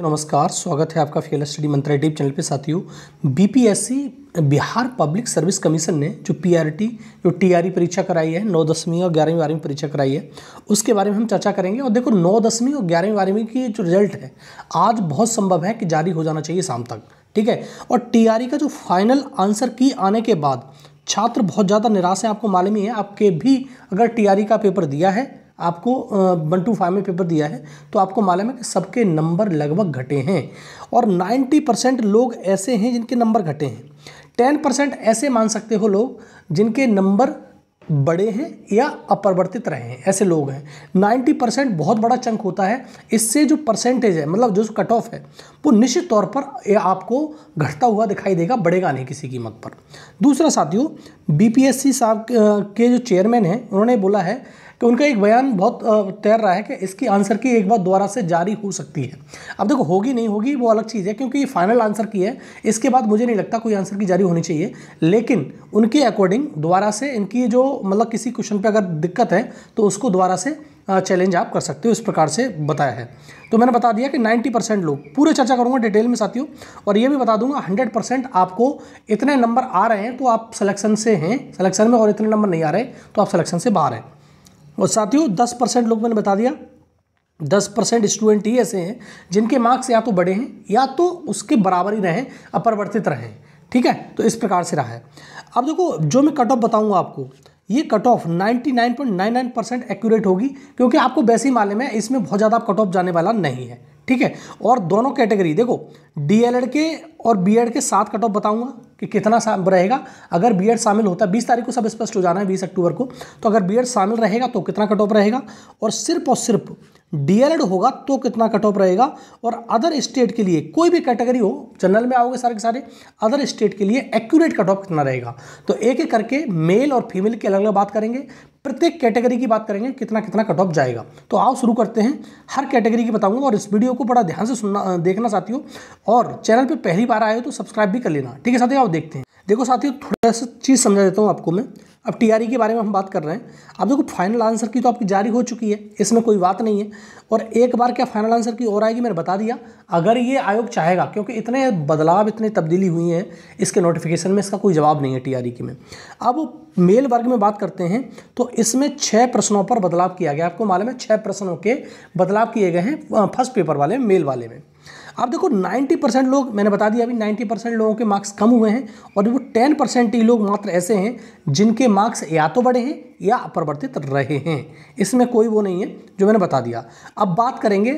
नमस्कार स्वागत है आपका fail study Mantra YouTube channel पे साथियों BPSC Bihar public service commission ने जो पीआरटी जो टीआरई परीक्षा कराई है नौ दसवीं और ग्यारहवीं बारहवीं परीक्षा कराई है उसके बारे में हम चर्चा करेंगे और देखो नौ दसवीं और ग्यारहवीं बारहवीं की जो रिजल्ट है आज बहुत संभव है कि जारी हो जाना चाहिए शाम तक ठीक है और टी का जो फाइनल आंसर की आने के बाद छात्र बहुत ज़्यादा निराश हैं आपको मालूम ही है आपके भी अगर टी का पेपर दिया है आपको वन टू फाइव में पेपर दिया है तो आपको मालूम है कि सबके नंबर लगभग घटे हैं और नाइन्टी परसेंट लोग ऐसे हैं जिनके नंबर घटे हैं टेन परसेंट ऐसे मान सकते हो लोग जिनके नंबर बड़े हैं या अपरिवर्तित रहे हैं ऐसे लोग हैं 90 परसेंट बहुत बड़ा चंक होता है इससे जो परसेंटेज है मतलब जो कट ऑफ है वो निश्चित तौर पर आपको घटता हुआ दिखाई देगा बढ़ेगा नहीं किसी कीमत पर दूसरा साथियों बीपीएससी साहब के जो चेयरमैन हैं उन्होंने बोला है कि उनका एक बयान बहुत तैर रहा है कि इसकी आंसर की एक बार दोबारा से जारी हो सकती है अब देखो होगी नहीं होगी वो अलग चीज़ है क्योंकि ये फाइनल आंसर की है इसके बाद मुझे नहीं लगता कोई आंसर की जारी होनी चाहिए लेकिन उनके अकॉर्डिंग दोबारा से इनकी जो मतलब किसी क्वेश्चन पर अगर दिक्कत है तो उसको दोबारा से चैलेंज आप कर सकते हो इस प्रकार से बताया है तो मैंने बता दिया कि 90 परसेंट लोग पूरे चर्चा करूंगा डिटेल में साथियों और ये भी बता दूंगा 100 परसेंट आपको इतने नंबर आ रहे हैं तो आप सिलेक्शन से हैं सिलेक्शन में और इतने नंबर नहीं आ रहे तो आप सिलेक्शन से बाहर हैं और साथियों दस परसेंट लोग मैंने बता दिया दस परसेंट स्टूडेंट ही ऐसे हैं जिनके मार्क्स या तो बड़े हैं या तो उसके बराबर ही रहें अपरिवर्तित रहें ठीक है तो इस प्रकार से रहा है अब देखो जो मैं कट ऑफ बताऊंगा आपको ये कट ऑफ 99.99 परसेंट एक्यूरेट होगी क्योंकि आपको वैसे ही मालूम है इसमें बहुत ज़्यादा कट ऑफ जाने वाला नहीं है ठीक है और दोनों कैटेगरी देखो डीएलएड के और बीएड के साथ कट ऑफ बताऊंगा कि कितना रहेगा अगर बीएड शामिल होता है बीस तारीख को सब स्पष्ट हो जाना है बीस अक्टूबर को तो अगर बीएड शामिल रहेगा तो कितना कट ऑफ रहेगा और सिर्फ और सिर्फ डीएलएड होगा तो कितना कट ऑफ रहेगा और अदर स्टेट के लिए कोई भी कैटेगरी हो जनरल में आओगे सारे के सारे अदर स्टेट के लिए एक्यूरेट कट ऑफ कितना रहेगा तो एक एक करके मेल और फीमेल की अलग अलग बात करेंगे प्रत्येक कैटेगरी की बात करेंगे कितना कितना कट ऑफ जाएगा तो आओ शुरू करते हैं हर कैटेगरी की बताऊंगा और इस वीडियो को बड़ा ध्यान से सुनना देखना साथियों और चैनल पे पहली बार आए हो तो सब्सक्राइब भी कर लेना ठीक है साथियों आओ देखते हैं देखो साथियों थोड़ा सा चीज़ समझा देता हूँ आपको मैं अब टीआरई e के बारे में हम बात कर रहे हैं अब देखो फाइनल आंसर की तो आपकी जारी हो चुकी है इसमें कोई बात नहीं है और एक बार क्या फाइनल आंसर की और आएगी मैंने बता दिया अगर ये आयोग चाहेगा क्योंकि इतने बदलाव इतनी तब्दीली हुई है इसके नोटिफिकेशन में इसका कोई जवाब नहीं है टीआरई e की में अब मेल वर्ग में बात करते हैं तो इसमें छः प्रश्नों पर बदलाव किया गया आपको मालूम है छः प्रश्नों के बदलाव किए गए हैं फर्स्ट पेपर वाले मेल वाले में अब देखो 90 परसेंट लोग मैंने बता दिया अभी 90 परसेंट लोगों के मार्क्स कम हुए हैं और वो टेन परसेंट ही लोग मात्र ऐसे हैं जिनके मार्क्स या तो बढ़े हैं या अपरिवर्तित रहे हैं इसमें कोई वो नहीं है जो मैंने बता दिया अब बात करेंगे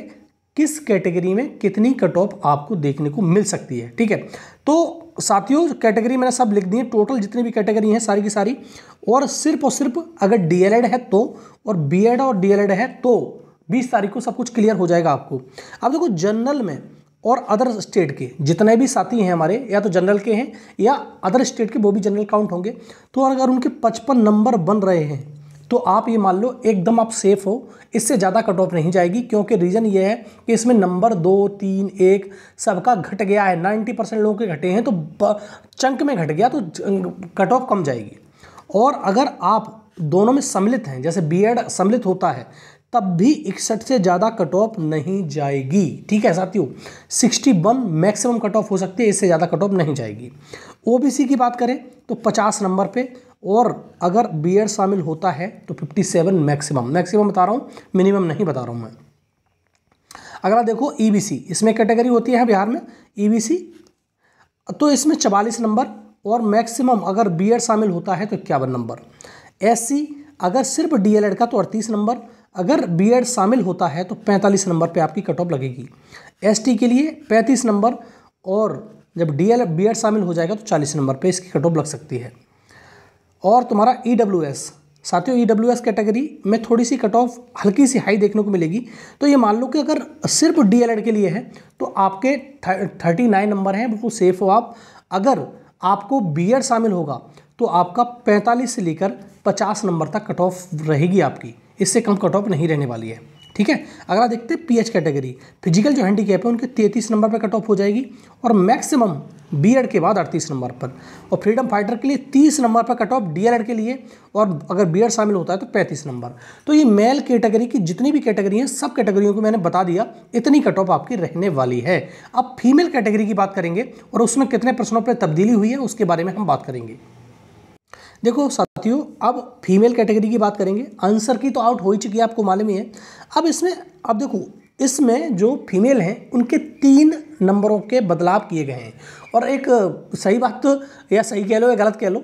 किस कैटेगरी में कितनी कट ऑफ आपको देखने को मिल सकती है ठीक है तो साथियों कैटेगरी मैंने सब लिख दी है टोटल जितनी भी कैटेगरी हैं सारी की सारी और सिर्फ और सिर्फ अगर डीएलएड है तो और बीएड और डीएलएड है तो 20 तारीख को सब कुछ क्लियर हो जाएगा आपको अब देखो जनरल में और अदर स्टेट के जितने भी साथी हैं हमारे या तो जनरल के हैं या अदर स्टेट के वो भी जनरल काउंट होंगे तो अगर उनके पचपन नंबर बन रहे हैं तो आप ये मान लो एकदम आप सेफ़ हो इससे ज़्यादा कट ऑफ नहीं जाएगी क्योंकि रीज़न ये है कि इसमें नंबर दो तीन एक सबका घट गया है नाइन्टी परसेंट लोगों के घटे हैं तो चंक में घट गया तो कट ऑफ कम जाएगी और अगर आप दोनों में सम्मिलित हैं जैसे बीएड सम्मिलित होता है तब भी इकसठ से ज़्यादा कट ऑफ नहीं जाएगी ठीक है साथियों sixty one maximum cut off हो सकती है इससे ज़्यादा कट ऑफ नहीं जाएगी ओबीसी की बात करें तो पचास नंबर पे और अगर बी एड शामिल होता है तो फिफ्टी सेवन मैक्सिमम मैक्सिमम बता रहा हूँ मिनिमम नहीं बता रहा हूँ मैं अगला देखो सी e इसमें कैटेगरी होती है बिहार में सी e तो इसमें चवालीस नंबर और मैक्सिमम अगर बी एड शामिल होता है तो इक्यावन नंबर सी अगर सिर्फ डीएलएड का तो अड़तीस नंबर अगर बीएड शामिल होता है तो 45 नंबर पे आपकी कट ऑफ लगेगी एसटी के लिए 35 नंबर और जब डी एल बी एड शामिल हो जाएगा तो 40 नंबर पे इसकी कट ऑफ लग सकती है और तुम्हारा ई डब्ल्यू एस साथियों ई डब्ल्यू एस कैटेगरी में थोड़ी सी कट ऑफ हल्की सी हाई देखने को मिलेगी तो ये मान लो कि अगर सिर्फ डी एल एड के लिए है तो आपके थर्टी नाइन नंबर हैं बिल्कुल सेफ हो आप अगर आपको बी एड शामिल होगा तो आपका पैंतालीस से लेकर पचास नंबर तक कट ऑफ रहेगी आपकी इससे कम कट ऑफ नहीं रहने वाली है ठीक है अगला देखते हैं पीएच कैटेगरी फिजिकल जो हैंडीकैप है उनके तैंतीस नंबर पर कट ऑफ हो जाएगी और मैक्सिमम बीएड e के बाद अड़तीस नंबर पर और फ्रीडम फाइटर के लिए तीस नंबर पर कट ऑफ डीएलएड के लिए और अगर बीएड e शामिल होता है तो पैंतीस नंबर तो ये मेल कैटेगरी की जितनी भी कैटेगरी हैं सब कैटेगरियों को मैंने बता दिया इतनी कट ऑफ आपकी रहने वाली है अब फीमेल कैटेगरी की बात करेंगे और उसमें कितने प्रश्नों पर तब्दीली हुई है उसके बारे में हम बात करेंगे देखो साथियों अब फीमेल कैटेगरी की बात करेंगे आंसर की तो आउट हो ही चुकी है आपको मालूम ही है अब इसमें अब देखो इसमें जो फीमेल हैं उनके तीन नंबरों के बदलाव किए गए हैं और एक सही बात तो या सही कह लो या गलत कह लो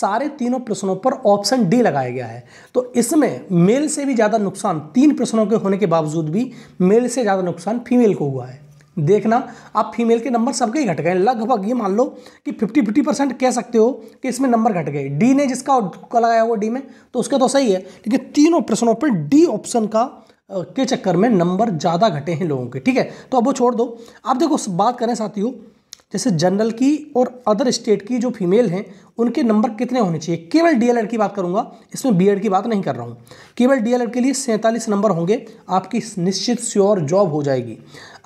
सारे तीनों प्रश्नों पर ऑप्शन डी लगाया गया है तो इसमें मेल से भी ज़्यादा नुकसान तीन प्रश्नों के होने के बावजूद भी मेल से ज़्यादा नुकसान फीमेल को हुआ है देखना आप फीमेल के नंबर सबके ही घट गए लगभग ये मान लो कि फिफ्टी फिफ्टी परसेंट कह सकते हो कि इसमें नंबर घट गए डी ने जिसका तुक्का लगाया हुआ डी में तो उसका तो सही है लेकिन तीनों प्रश्नों पर डी ऑप्शन का के चक्कर में नंबर ज़्यादा घटे हैं लोगों के ठीक है तो अब वो छोड़ दो आप देखो बात करें साथियों जैसे जनरल की और अदर स्टेट की जो फीमेल हैं उनके नंबर कितने होने चाहिए केवल डीएलएड की बात करूंगा इसमें बीएड की बात नहीं कर रहा हूँ केवल डीएलएड के लिए सैंतालीस नंबर होंगे आपकी निश्चित श्योर जॉब हो जाएगी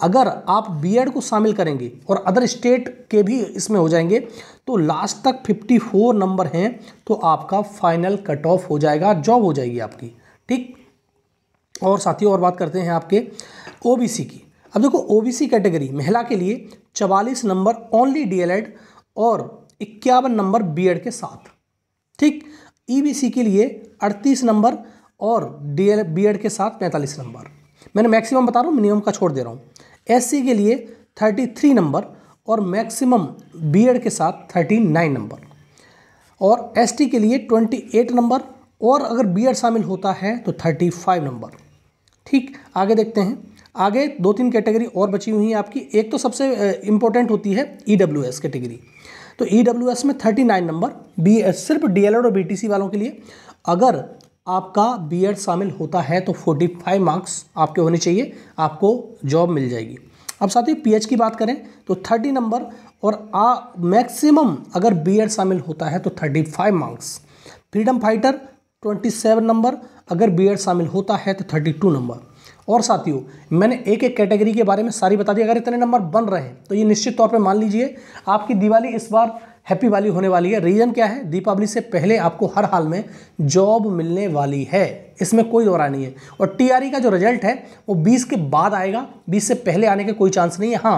अगर आप बीएड को शामिल करेंगे और अदर स्टेट के भी इसमें हो जाएंगे तो लास्ट तक फिफ्टी नंबर हैं तो आपका फाइनल कट ऑफ हो जाएगा जॉब हो जाएगी आपकी ठीक और साथियों और बात करते हैं आपके ओ की अब देखो ओबीसी कैटेगरी महिला के लिए चवालीस नंबर ओनली डीएलएड और इक्यावन नंबर बीएड के साथ ठीक ईबीसी e के लिए अड़तीस नंबर और डीएल बीएड के साथ पैंतालीस नंबर मैंने मैक्सिमम बता रहा हूँ मिनिमम का छोड़ दे रहा हूँ एससी के लिए थर्टी थ्री नंबर और मैक्सिमम बीएड के साथ थर्टी नाइन नंबर और एसटी के लिए ट्वेंटी एट नंबर और अगर बीएड शामिल होता है तो थर्टी फाइव नंबर ठीक आगे देखते हैं आगे दो तीन कैटेगरी और बची हुई हैं आपकी एक तो सबसे इम्पोर्टेंट होती है ई e कैटेगरी तो ई e में 39 नंबर बी सिर्फ डी और बी वालों के लिए अगर आपका बी शामिल होता है तो 45 मार्क्स आपके होने चाहिए आपको जॉब मिल जाएगी अब साथ ही पी की बात करें तो 30 नंबर और आ मैक्सिमम अगर बी शामिल होता है तो 35 मार्क्स फ्रीडम फाइटर 27 नंबर अगर बी शामिल होता है तो 32 नंबर और साथियों मैंने एक एक कैटेगरी के बारे में सारी बता दी अगर इतने नंबर बन रहे हैं तो ये निश्चित तौर पर मान लीजिए आपकी दिवाली इस बार हैप्पी वाली होने वाली है रीज़न क्या है दीपावली से पहले आपको हर हाल में जॉब मिलने वाली है इसमें कोई दौरा नहीं है और टीआरई e का जो रिजल्ट है वो 20 के बाद आएगा 20 से पहले आने के कोई चांस नहीं है हाँ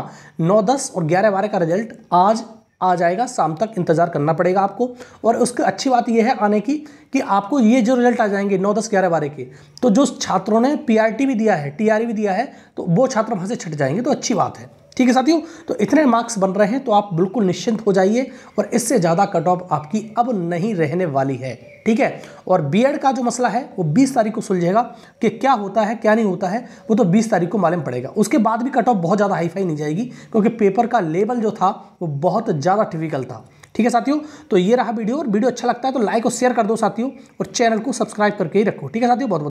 9 10 और 11 बारह का रिजल्ट आज आ जाएगा शाम तक इंतज़ार करना पड़ेगा आपको और उसकी अच्छी बात यह है आने की कि आपको ये जो रिजल्ट आ जाएंगे नौ दस ग्यारह बारह के तो जो छात्रों ने पीआरटी भी दिया है टीआरई e भी दिया है तो वो छात्र वहाँ से छट जाएंगे तो अच्छी बात है ठीक है साथियों तो इतने मार्क्स बन रहे हैं तो आप बिल्कुल निश्चिंत हो जाइए और इससे ज़्यादा कट ऑफ आपकी अब नहीं रहने वाली है ठीक है और बीएड का जो मसला है वो 20 तारीख को सुलझेगा कि क्या होता है क्या नहीं होता है वो तो 20 तारीख को मालूम पड़ेगा उसके बाद भी कट ऑफ बहुत ज़्यादा हाईफाई नहीं जाएगी क्योंकि पेपर का लेवल जो था वो बहुत ज़्यादा टिपिकल था ठीक है साथियों तो ये रहा वीडियो और वीडियो अच्छा लगता है तो लाइक और शेयर कर दो साथियों और चैनल को सब्सक्राइब करके ही रखो ठीक है साथियों बहुत